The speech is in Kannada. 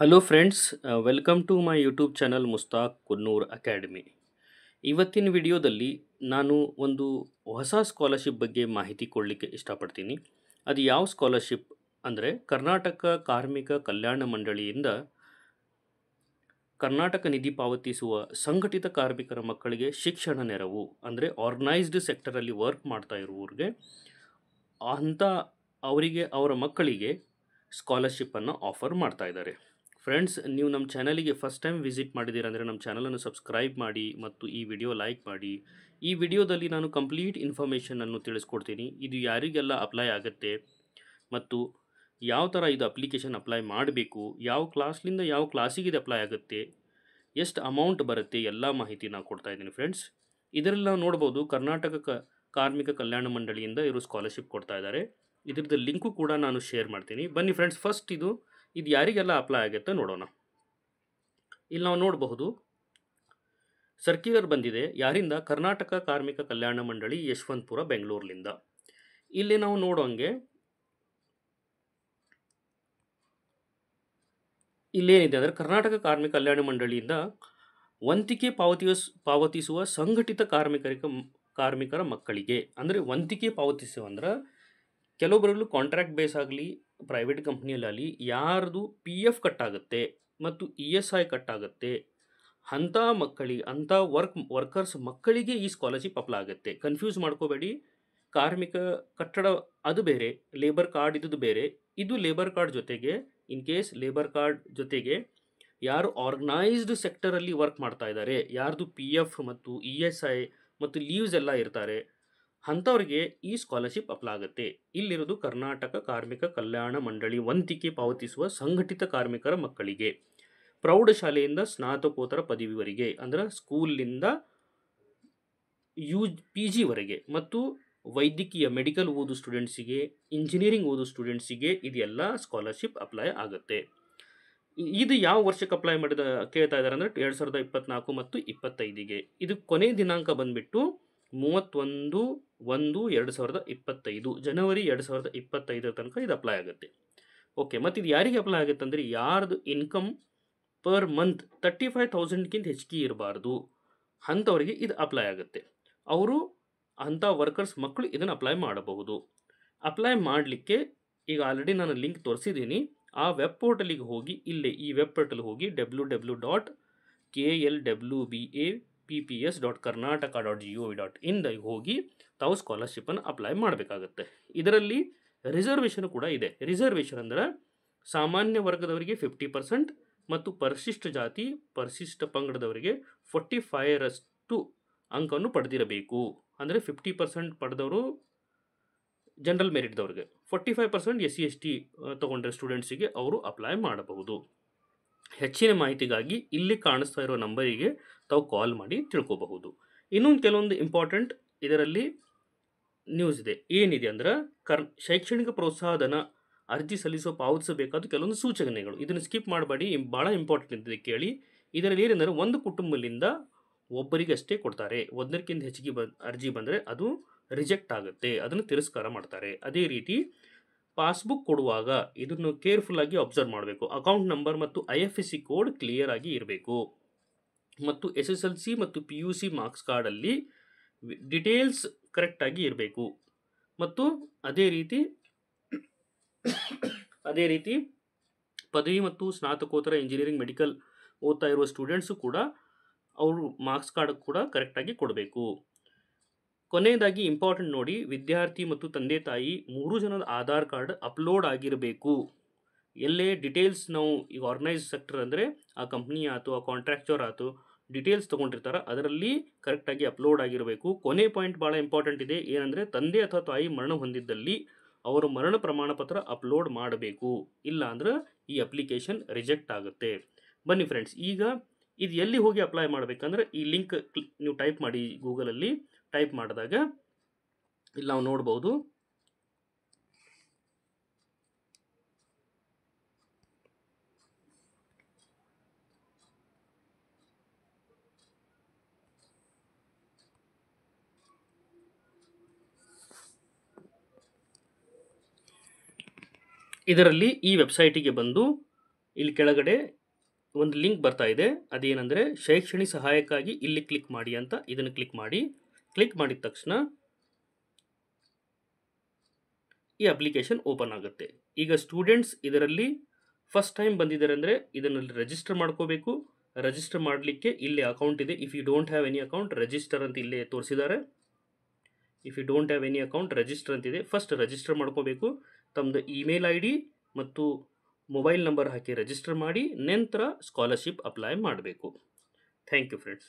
hello friends welcome to my YouTube channel Mushtaq Konnur academy ಇವತ್ತಿನ ವಿಡಿಯೋದಲ್ಲಿ ನಾನು ಒಂದು ಹೊಸ ಸ್ಕಾಲರ್ಶಿಪ್ ಬಗ್ಗೆ ಮಾಹಿತಿ ಕೊಡಲಿಕ್ಕೆ ಇಷ್ಟಪಡ್ತೀನಿ ಅದು ಯಾವ ಸ್ಕಾಲರ್ಶಿಪ್ ಅಂದರೆ ಕರ್ನಾಟಕ ಕಾರ್ಮಿಕ ಕಲ್ಯಾಣ ಮಂಡಳಿಯಿಂದ ಕರ್ನಾಟಕ ನಿಧಿ ಪಾವತಿಸುವ ಸಂಘಟಿತ ಕಾರ್ಮಿಕರ ಮಕ್ಕಳಿಗೆ ಶಿಕ್ಷಣ ನೆರವು ಅಂದರೆ ಆರ್ಗನೈಸ್ಡ್ ಸೆಕ್ಟರಲ್ಲಿ ವರ್ಕ್ ಮಾಡ್ತಾ ಇರುವವ್ರಿಗೆ ಅಂಥ ಅವರಿಗೆ ಅವರ ಮಕ್ಕಳಿಗೆ ಸ್ಕಾಲರ್ಶಿಪ್ಪನ್ನು ಆಫರ್ ಮಾಡ್ತಾ ಇದ್ದಾರೆ ಫ್ರೆಂಡ್ಸ್ ನೀವು ನಮ್ಮ ಚಾನಲಿಗೆ ಫಸ್ಟ್ ಟೈಮ್ ವಿಸಿಟ್ ಮಾಡಿದ್ದೀರ ಅಂದರೆ ನಮ್ಮ ಚಾನಲನ್ನು ಸಬ್ಸ್ಕ್ರೈಬ್ ಮಾಡಿ ಮತ್ತು ಈ ವಿಡಿಯೋ ಲೈಕ್ ಮಾಡಿ ಈ ವಿಡಿಯೋದಲ್ಲಿ ನಾನು ಕಂಪ್ಲೀಟ್ ಇನ್ಫಾರ್ಮೇಷನನ್ನು ತಿಳಿಸ್ಕೊಡ್ತೀನಿ ಇದು ಯಾರಿಗೆಲ್ಲ ಅಪ್ಲೈ ಆಗುತ್ತೆ ಮತ್ತು ಯಾವ ಥರ ಇದು ಅಪ್ಲಿಕೇಶನ್ ಅಪ್ಲೈ ಮಾಡಬೇಕು ಯಾವ ಕ್ಲಾಸ್ಲಿಂದ ಯಾವ ಕ್ಲಾಸಿಗೆ ಇದು ಅಪ್ಲೈ ಆಗುತ್ತೆ ಎಷ್ಟು ಅಮೌಂಟ್ ಬರುತ್ತೆ ಎಲ್ಲ ಮಾಹಿತಿ ನಾನು ಕೊಡ್ತಾ ಇದ್ದೀನಿ ಫ್ರೆಂಡ್ಸ್ ಇದರಲ್ಲಿ ನಾವು ನೋಡ್ಬೋದು ಕರ್ನಾಟಕ ಕ ಕಾರ್ಮಿಕ ಕಲ್ಯಾಣ ಮಂಡಳಿಯಿಂದ ಇವರು ಸ್ಕಾಲರ್ಶಿಪ್ ಕೊಡ್ತಾ ಇದ್ದಾರೆ ಇದರದ್ದು ಲಿಂಕು ಕೂಡ ನಾನು ಶೇರ್ ಮಾಡ್ತೀನಿ ಬನ್ನಿ ಫ್ರೆಂಡ್ಸ್ ಫಸ್ಟ್ ಇದು ಇದು ಯಾರಿಗೆಲ್ಲ ಅಪ್ಲೈ ಆಗುತ್ತೆ ನೋಡೋಣ ಇಲ್ಲಿ ನಾವು ನೋಡಬಹುದು ಸರ್ಕ್ಯುಲರ್ ಬಂದಿದೆ ಯಾರಿಂದ ಕರ್ನಾಟಕ ಕಾರ್ಮಿಕ ಕಲ್ಯಾಣ ಮಂಡಳಿ ಯಶವಂತಪುರ ಬೆಂಗಳೂರಿನಿಂದ ಇಲ್ಲಿ ನಾವು ನೋಡೋಂಗೆ ಇಲ್ಲೇನಿದೆ ಅಂದರೆ ಕರ್ನಾಟಕ ಕಾರ್ಮಿಕ ಕಲ್ಯಾಣ ಮಂಡಳಿಯಿಂದ ವಂತಿಕೆ ಪಾವತಿಸ್ ಪಾವತಿಸುವ ಸಂಘಟಿತ ಕಾರ್ಮಿಕರಿಗೆ ಕಾರ್ಮಿಕರ ಮಕ್ಕಳಿಗೆ ಅಂದರೆ ವಂತಿಕೆ ಪಾವತಿಸುವ ಅಂದ್ರೆ ಕೆಲವೊಬ್ಬರಲ್ಲೂ ಕಾಂಟ್ರಾಕ್ಟ್ ಬೇಸ್ ಆಗಲಿ ಪ್ರೈವೇಟ್ ಕಂಪ್ನಿಯಲ್ಲಾಗಲಿ ಯಾರ್ದು ಪಿ ಎಫ್ ಕಟ್ಟಾಗುತ್ತೆ ಮತ್ತು ಇ e ಎಸ್ ಐ ಕಟ್ಟಾಗುತ್ತೆ ಅಂಥ ಮಕ್ಕಳಿ ಅಂಥ ವರ್ಕ್ ವರ್ಕರ್ಸ್ ಮಕ್ಕಳಿಗೆ ಈ ಸ್ಕಾಲರ್ಶಿಪ್ ಅಪ್ಲೈ ಆಗುತ್ತೆ ಕನ್ಫ್ಯೂಸ್ ಮಾಡ್ಕೋಬೇಡಿ ಕಾರ್ಮಿಕ ಕಟ್ಟಡ ಅದು ಬೇರೆ ಲೇಬರ್ ಕಾರ್ಡ್ ಇದ್ದದ್ದು ಬೇರೆ ಇದು ಲೇಬರ್ ಕಾರ್ಡ್ ಜೊತೆಗೆ ಇನ್ ಕೇಸ್ ಲೇಬರ್ ಕಾರ್ಡ್ ಜೊತೆಗೆ ಯಾರು ಆರ್ಗನೈಸ್ಡ್ ಸೆಕ್ಟರಲ್ಲಿ ವರ್ಕ್ ಮಾಡ್ತಾ ಇದ್ದಾರೆ ಯಾರ್ದು ಪಿ ಎಫ್ ಮತ್ತು ಇ ಎಸ್ ಐ ಮತ್ತು ಲೀವ್ಸ್ ಎಲ್ಲ ಇರ್ತಾರೆ ಅಂಥವ್ರಿಗೆ ಈ ಸ್ಕಾಲರ್ಶಿಪ್ ಅಪ್ಲೈ ಆಗುತ್ತೆ ಇಲ್ಲಿರೋದು ಕರ್ನಾಟಕ ಕಾರ್ಮಿಕ ಕಲ್ಯಾಣ ಮಂಡಳಿ ವಂತಿಕೆ ಪಾವತಿಸುವ ಸಂಘಟಿತ ಕಾರ್ಮಿಕರ ಮಕ್ಕಳಿಗೆ ಪ್ರೌಢಶಾಲೆಯಿಂದ ಸ್ನಾತಕೋತ್ತರ ಪದವಿವರೆಗೆ ಅಂದರೆ ಸ್ಕೂಲಿಂದ ಯು ಪಿ ಜಿವರೆಗೆ ಮತ್ತು ವೈದ್ಯಕೀಯ ಮೆಡಿಕಲ್ ಓದು ಸ್ಟೂಡೆಂಟ್ಸಿಗೆ ಇಂಜಿನಿಯರಿಂಗ್ ಓದು ಸ್ಟೂಡೆಂಟ್ಸಿಗೆ ಇದೆಲ್ಲ ಸ್ಕಾಲರ್ಶಿಪ್ ಅಪ್ಲೈ ಆಗುತ್ತೆ ಇದು ಯಾವ ವರ್ಷಕ್ಕೆ ಅಪ್ಲೈ ಮಾಡಿದ ಕೇಳ್ತಾ ಇದ್ದಾರೆ ಅಂದರೆ ಎರಡು ಸಾವಿರದ ಇಪ್ಪತ್ನಾಲ್ಕು ಮತ್ತು ಇಪ್ಪತ್ತೈದಿಗೆ ಇದು ಕೊನೆ ದಿನಾಂಕ ಬಂದುಬಿಟ್ಟು ಮೂವತ್ತೊಂದು ಒಂದು ಎರಡು ಸಾವಿರದ ಇಪ್ಪತ್ತೈದು ಜನವರಿ ಎರಡು ಸಾವಿರದ ಇಪ್ಪತ್ತೈದರ ತನಕ ಇದು ಅಪ್ಲೈ ಆಗುತ್ತೆ ಓಕೆ ಮತ್ತು ಇದು ಯಾರಿಗೆ ಅಪ್ಲೈ ಆಗುತ್ತೆ ಅಂದರೆ ಯಾರ್ದು income per month thirty five ತೌಸಂಡ್ಗಿಂತ ಹೆಚ್ಚಿಗೆ ಇರಬಾರ್ದು ಅಂಥವರಿಗೆ ಇದು ಅಪ್ಲೈ ಆಗುತ್ತೆ ಅವರು ಅಂಥ ವರ್ಕರ್ಸ್ ಮಕ್ಕಳು ಇದನ್ನು ಅಪ್ಲೈ ಮಾಡಬಹುದು ಅಪ್ಲೈ ಮಾಡಲಿಕ್ಕೆ ಈಗ ಆಲ್ರೆಡಿ ನಾನು ಲಿಂಕ್ ತೋರಿಸಿದ್ದೀನಿ ಆ ವೆಬ್ ಪೋರ್ಟಲಿಗೆ ಹೋಗಿ ಇಲ್ಲೇ ಈ ವೆಬ್ ಪೋರ್ಟಲ್ ಹೋಗಿ W W dot K L W B A P P S dot Karnataka dot G O V dot ಇಂದ ಹೋಗಿ ತಾವು ಸ್ಕಾಲರ್ಶಿಪ್ಪನ್ನು ಅಪ್ಲೈ ಮಾಡಬೇಕಾಗತ್ತೆ ಇದರಲ್ಲಿ ರಿಸರ್ವೇಷನ್ ಕೂಡ ಇದೆ ರಿಸರ್ವೇಷನ್ ಅಂದರೆ ಸಾಮಾನ್ಯ ವರ್ಗದವರಿಗೆ ಫಿಫ್ಟಿ ಪರ್ಸೆಂಟ್ ಮತ್ತು ಪರಿಶಿಷ್ಟ ಜಾತಿ ಪರಿಶಿಷ್ಟ ಪಂಗಡದವರಿಗೆ ಫೋರ್ಟಿ ಫೈವ್ರಷ್ಟು ಅಂಕವನ್ನು ಪಡೆದಿರಬೇಕು ಅಂದರೆ ಫಿಫ್ಟಿ ಪರ್ಸೆಂಟ್ ಪಡೆದವರು ಜನರಲ್ ಮೆರಿಟ್ದವ್ರಿಗೆ forty five percent S C S T ತೊಗೊಂಡಿರೋ ಸ್ಟೂಡೆಂಟ್ಸಿಗೆ ಅವರು ಅಪ್ಲೈ ಮಾಡಬಹುದು ಹೆಚ್ಚಿನ ಮಾಹಿತಿಗಾಗಿ ಇಲ್ಲಿ ಕಾಣಿಸ್ತಾ ಇರೋ ನಂಬರಿಗೆ ತಾವು ಕಾಲ್ ಮಾಡಿ ತಿಳ್ಕೋಬಹುದು ಇನ್ನೊಂದು ಕೆಲವೊಂದು ಇಂಪಾರ್ಟೆಂಟ್ ಇದರಲ್ಲಿ ನ್ಯೂಸ್ ಇದೆ ಏನಿದೆ ಅಂದ್ರೆ ಕರ್ ಶೈಕ್ಷಣಿಕ ಪ್ರೋತ್ಸಾಹಧನ ಅರ್ಜಿ ಸಲ್ಲಿಸೋ ಪಾವತಿಸಬೇಕಾದ ಕೆಲವೊಂದು ಸೂಚನೆಗಳು ಇದನ್ನು ಸ್ಕಿಪ್ ಮಾಡಬೇಡಿ ಭಾಳ ಇಂಪಾರ್ಟೆಂಟ್ ಇದೆ ಕೇಳಿ ಇದರಲ್ಲಿ ಏನೆಂದರೆ ಒಂದು ಕುಟುಂಬದಿಂದ ಒಬ್ಬರಿಗೆ ಅಷ್ಟೇ ಕೊಡ್ತಾರೆ ಒಂದಕ್ಕಿಂತ ಹೆಚ್ಚಿಗೆ ಬ ಅರ್ಜಿ ಬಂದರೆ ಅದು ರಿಜೆಕ್ಟ್ ಆಗುತ್ತೆ ಅದನ್ನು ತಿರಸ್ಕಾರ ಮಾಡ್ತಾರೆ ಅದೇ ರೀತಿ ಪಾಸ್ಬುಕ್ ಕೊಡುವಾಗ ಇದನ್ನು ಕೇರ್ಫುಲ್ಲಾಗಿ ಅಬ್ಸರ್ವ್ ಮಾಡಬೇಕು ಅಕೌಂಟ್ ನಂಬರ್ ಮತ್ತು I F S C code clear ಆಗಿ ಇರಬೇಕು ಮತ್ತು ಎಸ್ ಎಸ್ ಎಲ್ ಸಿ ಮತ್ತು ಪಿ ಯು ಸಿ ಮಾರ್ಕ್ಸ್ ಕಾರ್ಡಲ್ಲಿ ಡಿಟೇಲ್ಸ್ ಕರೆಕ್ಟಾಗಿ ಇರಬೇಕು ಮತ್ತು ಅದೇ ರೀತಿ ಅದೇ ರೀತಿ ಪದವಿ ಮತ್ತು ಸ್ನಾತಕೋತ್ತರ ಇಂಜಿನಿಯರಿಂಗ್ ಮೆಡಿಕಲ್ ಓದ್ತಾ ಇರುವ ಸ್ಟೂಡೆಂಟ್ಸು ಕೂಡ ಅವರು ಮಾರ್ಕ್ಸ್ ಕಾರ್ಡ್ ಕೂಡ ಕರೆಕ್ಟಾಗಿ ಕೊಡಬೇಕು ಕೊನೆಯದಾಗಿ ಇಂಪಾರ್ಟೆಂಟ್ ನೋಡಿ ವಿದ್ಯಾರ್ಥಿ ಮತ್ತು ತಂದೆ ತಾಯಿ ಮೂರು ಜನದ ಆಧಾರ್ ಕಾರ್ಡ್ ಅಪ್ಲೋಡ್ ಆಗಿರಬೇಕು ಎಲ್ಲೇ ಡಿಟೇಲ್ಸ್ ನಾವು ಈಗ ಆರ್ಗನೈಸ್ ಸೆಕ್ಟರ್ ಅಂದರೆ ಆ ಕಂಪ್ನಿ ಆಯಿತು ಆ ಕಾಂಟ್ರಾಕ್ಚರ್ ಆಯಿತು ಡಿಟೇಲ್ಸ್ ತೊಗೊಂಡಿರ್ತಾರೆ ಅದರಲ್ಲಿ ಕರೆಕ್ಟಾಗಿ ಅಪ್ಲೋಡ್ ಆಗಿರಬೇಕು ಕೊನೆ ಪಾಯಿಂಟ್ ಭಾಳ ಇಂಪಾರ್ಟೆಂಟ್ ಇದೆ ಏನಂದರೆ ತಂದೆ ಅಥವಾ ತಾಯಿ ಮರಣ ಹೊಂದಿದ್ದಲ್ಲಿ ಅವರು ಮರಣ ಪ್ರಮಾಣ ಪತ್ರ ಅಪ್ಲೋಡ್ ಮಾಡಬೇಕು ಇಲ್ಲ ಅಂದ್ರೆ ಈ ಅಪ್ಲಿಕೇಶನ್ ರಿಜೆಕ್ಟ್ ಆಗುತ್ತೆ ಬನ್ನಿ ಫ್ರೆಂಡ್ಸ್ ಈಗ ಇದು ಎಲ್ಲಿ ಹೋಗಿ ಅಪ್ಲೈ ಮಾಡಬೇಕಂದ್ರೆ ಈ ಲಿಂಕ್ ನೀವು ಟೈಪ್ ಮಾಡಿ ಗೂಗಲಲ್ಲಿ ಟೈಪ್ ಮಾಡಿದಾಗ ಇಲ್ಲಿ ನಾವು ನೋಡ್ಬೋದು ಇದರಲ್ಲಿ ಈ ವೆಬ್ಸೈಟಿಗೆ ಬಂದು ಇಲ್ಲಿ ಕೆಳಗಡೆ ಒಂದು ಲಿಂಕ್ ಬರ್ತಾ ಇದೆ ಅದೇನೆಂದರೆ ಶೈಕ್ಷಣಿಕ ಸಹಾಯಕ್ಕಾಗಿ ಇಲ್ಲಿ ಕ್ಲಿಕ್ ಮಾಡಿ ಅಂತ ಇದನ್ನು ಕ್ಲಿಕ್ ಮಾಡಿ ಕ್ಲಿಕ್ ಮಾಡಿದ ತಕ್ಷಣ ಈ ಅಪ್ಲಿಕೇಶನ್ ಓಪನ್ ಆಗುತ್ತೆ ಈಗ ಸ್ಟೂಡೆಂಟ್ಸ್ ಇದರಲ್ಲಿ ಫಸ್ಟ್ ಟೈಮ್ ಬಂದಿದ್ದಾರೆ ಅಂದರೆ ಇದನ್ನಲ್ಲಿ ರಿಜಿಸ್ಟರ್ ಮಾಡ್ಕೋಬೇಕು ರಿಜಿಸ್ಟರ್ ಮಾಡಲಿಕ್ಕೆ ಇಲ್ಲಿ ಅಕೌಂಟ್ ಇದೆ if you don't have any account register ಅಂತ ಇಲ್ಲೇ ತೋರಿಸಿದ್ದಾರೆ if you don't have any account register ಅಂತಿದೆ ಫಸ್ಟ್ ರಿಜಿಸ್ಟರ್ ಮಾಡ್ಕೋಬೇಕು ತಮ್ಮದು ಇಮೇಲ್ ಐ ಡಿ ಮತ್ತು ಮೊಬೈಲ್ ನಂಬರ್ ಹಾಕಿ ರಿಜಿಸ್ಟರ್ ಮಾಡಿ ನಂತರ ಸ್ಕಾಲರ್ಶಿಪ್ ಅಪ್ಲೈ ಮಾಡಬೇಕು ಥ್ಯಾಂಕ್ ಯು ಫ್ರೆಂಡ್ಸ್